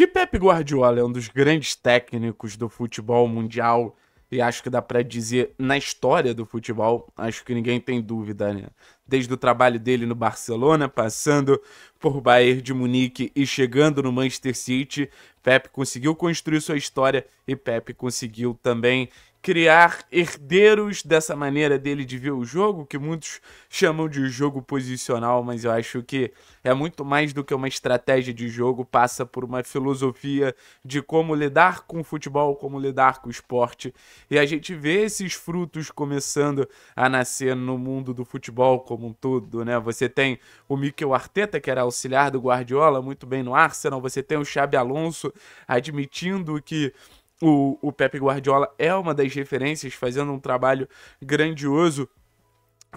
que Pep Guardiola é um dos grandes técnicos do futebol mundial e acho que dá para dizer na história do futebol, acho que ninguém tem dúvida, né? Desde o trabalho dele no Barcelona, passando por Bayern de Munique e chegando no Manchester City, Pep conseguiu construir sua história e Pep conseguiu também criar herdeiros dessa maneira dele de ver o jogo, que muitos chamam de jogo posicional, mas eu acho que é muito mais do que uma estratégia de jogo, passa por uma filosofia de como lidar com o futebol, como lidar com o esporte. E a gente vê esses frutos começando a nascer no mundo do futebol como um todo, né? Você tem o Mikel Arteta, que era auxiliar do Guardiola, muito bem no Arsenal, você tem o Xabi Alonso admitindo que o, o Pepe Guardiola é uma das referências, fazendo um trabalho grandioso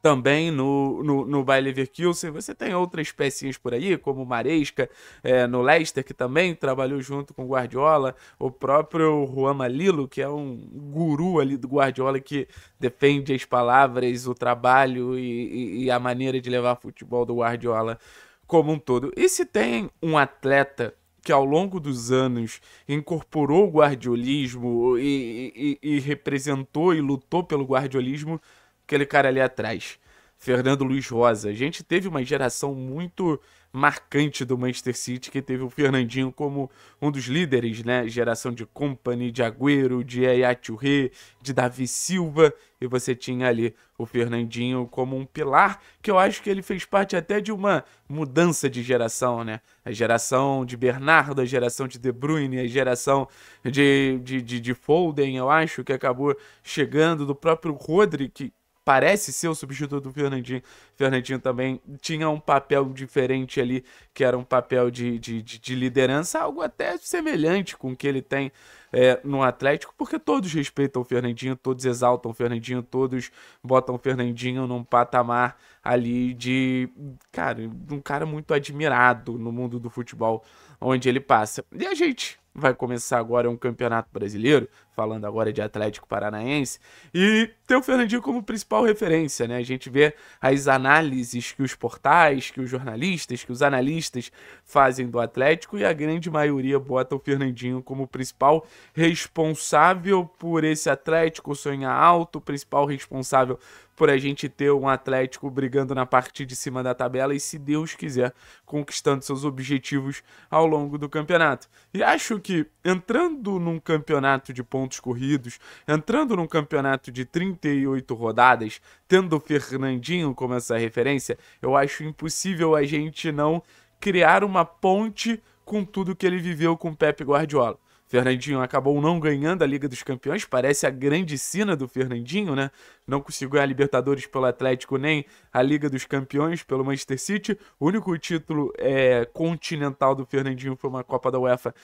também no, no, no Bayer Leverkusen. Você tem outras pecinhas por aí, como Maresca é, no Leicester, que também trabalhou junto com Guardiola, o próprio Juan Malilo, que é um guru ali do Guardiola que defende as palavras, o trabalho e, e, e a maneira de levar futebol do Guardiola como um todo. E se tem um atleta que ao longo dos anos incorporou o guardiolismo e, e, e representou e lutou pelo guardiolismo, aquele cara ali atrás. Fernando Luiz Rosa. A gente teve uma geração muito marcante do Manchester City, que teve o Fernandinho como um dos líderes, né? Geração de Company, de Agüero, de Yaya Touré, de Davi Silva, e você tinha ali o Fernandinho como um pilar, que eu acho que ele fez parte até de uma mudança de geração, né? A geração de Bernardo, a geração de De Bruyne, a geração de, de, de, de Foden, eu acho, que acabou chegando, do próprio Rodri, que, parece ser o substituto do Fernandinho. Fernandinho também tinha um papel diferente ali, que era um papel de, de, de liderança, algo até semelhante com o que ele tem é, no Atlético, porque todos respeitam o Fernandinho, todos exaltam o Fernandinho, todos botam o Fernandinho num patamar ali de, cara, um cara muito admirado no mundo do futebol onde ele passa. E a gente vai começar agora um campeonato brasileiro, falando agora de Atlético Paranaense, e ter o Fernandinho como principal referência, né? A gente vê as análises que os portais, que os jornalistas, que os analistas fazem do Atlético e a grande maioria bota o Fernandinho como principal responsável por esse Atlético sonhar alto, principal responsável por a gente ter um Atlético brigando na parte de cima da tabela e, se Deus quiser, conquistando seus objetivos ao longo do campeonato. E acho que entrando num campeonato de pontos corridos, entrando num campeonato de 38 rodadas, tendo o Fernandinho como essa referência, eu acho impossível a gente não criar uma ponte com tudo que ele viveu com Pep Guardiola. Fernandinho acabou não ganhando a Liga dos Campeões, parece a grande sina do Fernandinho, né? Não conseguiu a Libertadores pelo Atlético nem a Liga dos Campeões pelo Manchester City. O único título é, continental do Fernandinho foi uma Copa da UEFA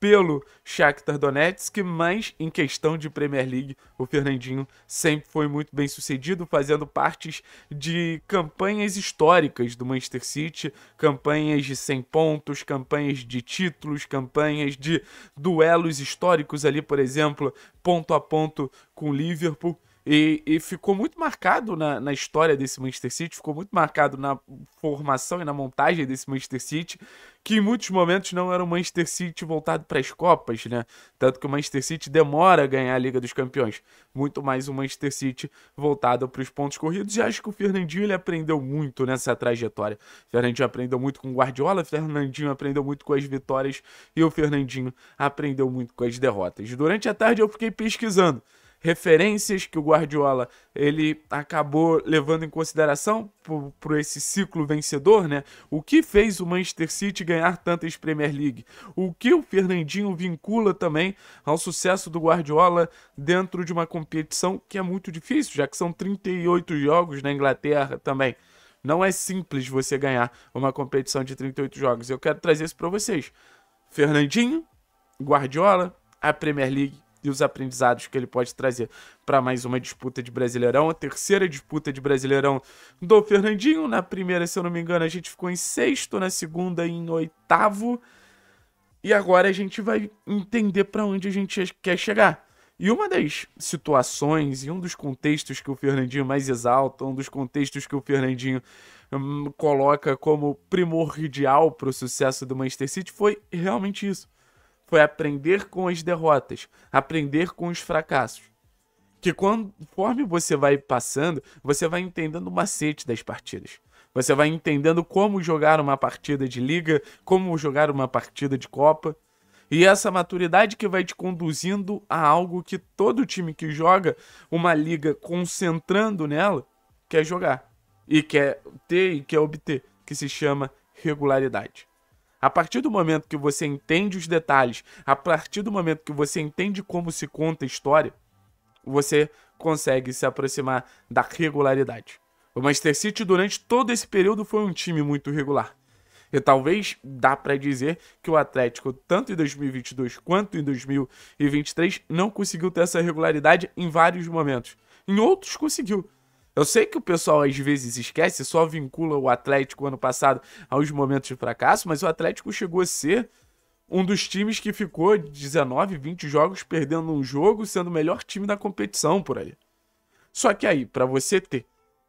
pelo Shakhtar Donetsk, mas em questão de Premier League, o Fernandinho sempre foi muito bem sucedido, fazendo partes de campanhas históricas do Manchester City, campanhas de 100 pontos, campanhas de títulos, campanhas de duelos históricos ali, por exemplo, ponto a ponto com Liverpool. E, e ficou muito marcado na, na história desse Manchester City, ficou muito marcado na formação e na montagem desse Manchester City, que em muitos momentos não era o Manchester City voltado para as Copas, né? Tanto que o Manchester City demora a ganhar a Liga dos Campeões, muito mais o Manchester City voltado para os pontos corridos. E acho que o Fernandinho ele aprendeu muito nessa trajetória. O Fernandinho aprendeu muito com o Guardiola, o Fernandinho aprendeu muito com as vitórias e o Fernandinho aprendeu muito com as derrotas. Durante a tarde eu fiquei pesquisando referências que o Guardiola ele acabou levando em consideração para esse ciclo vencedor, né? O que fez o Manchester City ganhar tantas Premier League? O que o Fernandinho vincula também ao sucesso do Guardiola dentro de uma competição que é muito difícil, já que são 38 jogos na Inglaterra também. Não é simples você ganhar uma competição de 38 jogos. Eu quero trazer isso para vocês. Fernandinho, Guardiola, a Premier League os aprendizados que ele pode trazer para mais uma disputa de Brasileirão. A terceira disputa de Brasileirão do Fernandinho. Na primeira, se eu não me engano, a gente ficou em sexto, na segunda, em oitavo. E agora a gente vai entender para onde a gente quer chegar. E uma das situações e um dos contextos que o Fernandinho mais exalta, um dos contextos que o Fernandinho hum, coloca como primordial para o sucesso do Manchester City foi realmente isso foi aprender com as derrotas, aprender com os fracassos. Que conforme você vai passando, você vai entendendo o macete das partidas. Você vai entendendo como jogar uma partida de liga, como jogar uma partida de Copa. E essa maturidade que vai te conduzindo a algo que todo time que joga uma liga concentrando nela quer jogar e quer ter e quer obter, que se chama regularidade. A partir do momento que você entende os detalhes, a partir do momento que você entende como se conta a história, você consegue se aproximar da regularidade. O Manchester City durante todo esse período foi um time muito regular. E talvez dá para dizer que o Atlético, tanto em 2022 quanto em 2023, não conseguiu ter essa regularidade em vários momentos. Em outros conseguiu, eu sei que o pessoal às vezes esquece, só vincula o Atlético ano passado aos momentos de fracasso, mas o Atlético chegou a ser um dos times que ficou 19, 20 jogos perdendo um jogo, sendo o melhor time da competição por aí. Só que aí, para você ter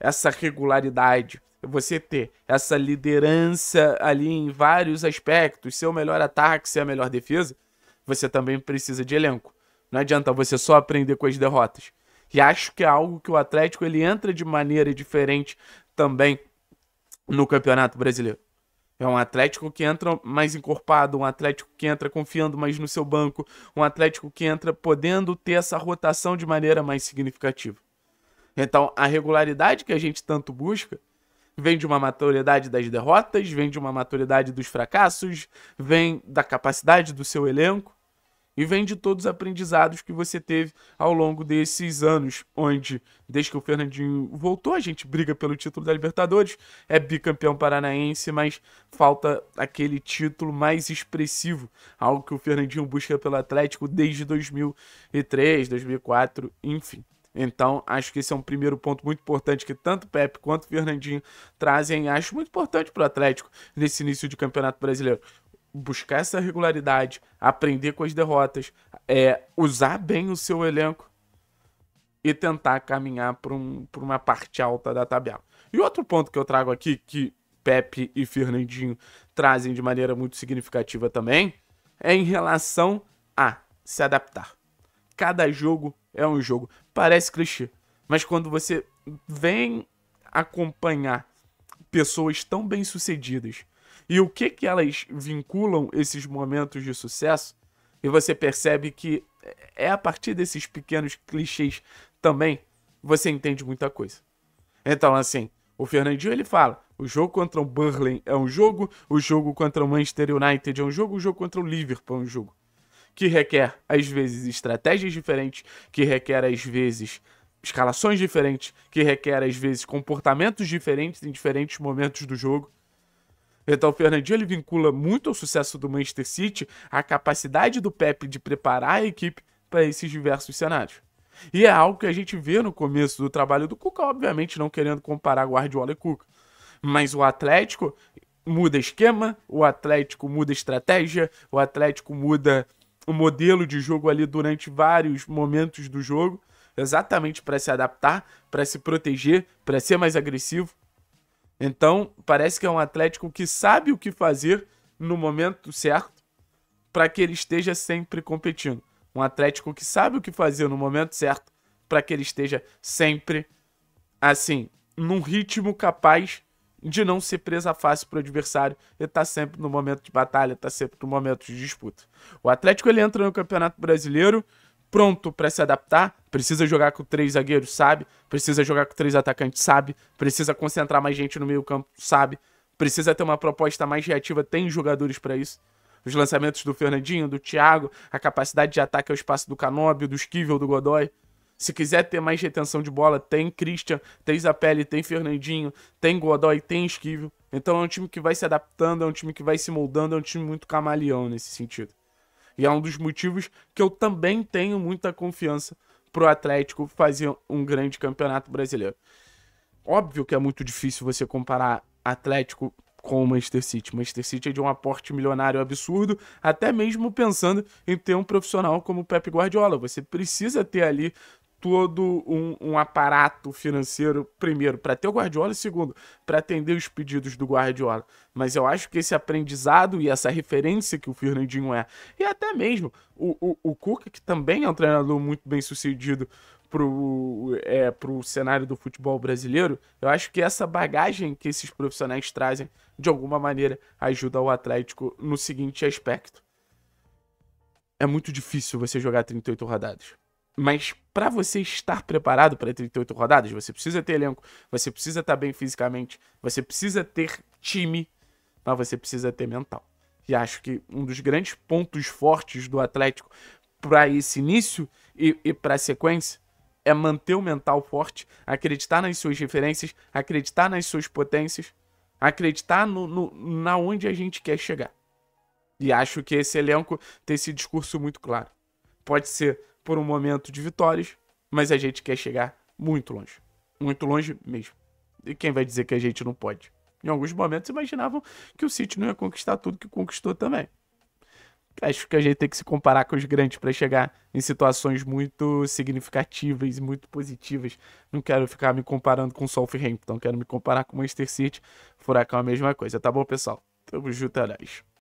essa regularidade, você ter essa liderança ali em vários aspectos, ser o melhor ataque, ser a melhor defesa, você também precisa de elenco. Não adianta você só aprender com as derrotas. E acho que é algo que o Atlético ele entra de maneira diferente também no Campeonato Brasileiro. É um Atlético que entra mais encorpado, um Atlético que entra confiando mais no seu banco, um Atlético que entra podendo ter essa rotação de maneira mais significativa. Então, a regularidade que a gente tanto busca vem de uma maturidade das derrotas, vem de uma maturidade dos fracassos, vem da capacidade do seu elenco e vem de todos os aprendizados que você teve ao longo desses anos, onde, desde que o Fernandinho voltou, a gente briga pelo título da Libertadores, é bicampeão paranaense, mas falta aquele título mais expressivo, algo que o Fernandinho busca pelo Atlético desde 2003, 2004, enfim. Então, acho que esse é um primeiro ponto muito importante que tanto Pepe quanto Fernandinho trazem. Acho muito importante para o Atlético nesse início de Campeonato Brasileiro buscar essa regularidade, aprender com as derrotas, é, usar bem o seu elenco e tentar caminhar para um, uma parte alta da tabela. E outro ponto que eu trago aqui, que Pepe e Fernandinho trazem de maneira muito significativa também, é em relação a se adaptar. Cada jogo é um jogo. Parece clichê, mas quando você vem acompanhar pessoas tão bem-sucedidas e o que que elas vinculam esses momentos de sucesso. E você percebe que é a partir desses pequenos clichês também você entende muita coisa. Então, assim, o Fernandinho ele fala: o jogo contra o Burnley é um jogo, o jogo contra o Manchester United é um jogo, o jogo contra o Liverpool é um jogo. Que requer, às vezes, estratégias diferentes, que requer, às vezes, escalações diferentes, que requer, às vezes, comportamentos diferentes em diferentes momentos do jogo. Então o Fernandinho ele vincula muito ao sucesso do Manchester City a capacidade do Pep de preparar a equipe para esses diversos cenários. E é algo que a gente vê no começo do trabalho do Cuca, obviamente não querendo comparar Guardiola e Cuca. Mas o Atlético muda esquema, o Atlético muda estratégia, o Atlético muda o modelo de jogo ali durante vários momentos do jogo, exatamente para se adaptar, para se proteger, para ser mais agressivo. Então, parece que é um Atlético que sabe o que fazer no momento certo para que ele esteja sempre competindo. Um Atlético que sabe o que fazer no momento certo para que ele esteja sempre, assim, num ritmo capaz de não ser presa fácil para o adversário e tá sempre no momento de batalha, tá sempre no momento de disputa. O Atlético ele entra no Campeonato Brasileiro pronto para se adaptar, precisa jogar com três zagueiros, sabe? Precisa jogar com três atacantes, sabe? Precisa concentrar mais gente no meio-campo, sabe? Precisa ter uma proposta mais reativa, tem jogadores para isso. Os lançamentos do Fernandinho, do Thiago, a capacidade de ataque ao espaço do Canóbio, do Esquivel, do Godoy. Se quiser ter mais retenção de bola, tem Christian, tem Zapelli, tem Fernandinho, tem Godoy, tem Esquivel. Então é um time que vai se adaptando, é um time que vai se moldando, é um time muito camaleão nesse sentido. E é um dos motivos que eu também tenho muita confiança pro Atlético fazer um grande campeonato brasileiro. Óbvio que é muito difícil você comparar Atlético com o Manchester City. Manchester City é de um aporte milionário absurdo, até mesmo pensando em ter um profissional como o Pep Guardiola. Você precisa ter ali todo um, um aparato financeiro, primeiro, para ter o Guardiola, e segundo, para atender os pedidos do Guardiola. Mas eu acho que esse aprendizado e essa referência que o Fernandinho é, e até mesmo o, o, o Cuca, que também é um treinador muito bem sucedido pro, é, pro cenário do futebol brasileiro, eu acho que essa bagagem que esses profissionais trazem, de alguma maneira, ajuda o Atlético no seguinte aspecto. É muito difícil você jogar 38 rodadas. Mas para você estar preparado para 38 rodadas, você precisa ter elenco, você precisa estar tá bem fisicamente, você precisa ter time, mas você precisa ter mental. E acho que um dos grandes pontos fortes do Atlético para esse início e, e para a sequência é manter o mental forte, acreditar nas suas referências, acreditar nas suas potências, acreditar no, no, na onde a gente quer chegar. E acho que esse elenco tem esse discurso muito claro. Pode ser por um momento de vitórias, mas a gente quer chegar muito longe. Muito longe mesmo. E quem vai dizer que a gente não pode? Em alguns momentos imaginavam que o City não ia conquistar tudo que conquistou também. Acho que a gente tem que se comparar com os grandes para chegar em situações muito significativas e muito positivas. Não quero ficar me comparando com o Southampton, quero me comparar com o Manchester City. Furacão é a mesma coisa, tá bom, pessoal? Tamo junto, é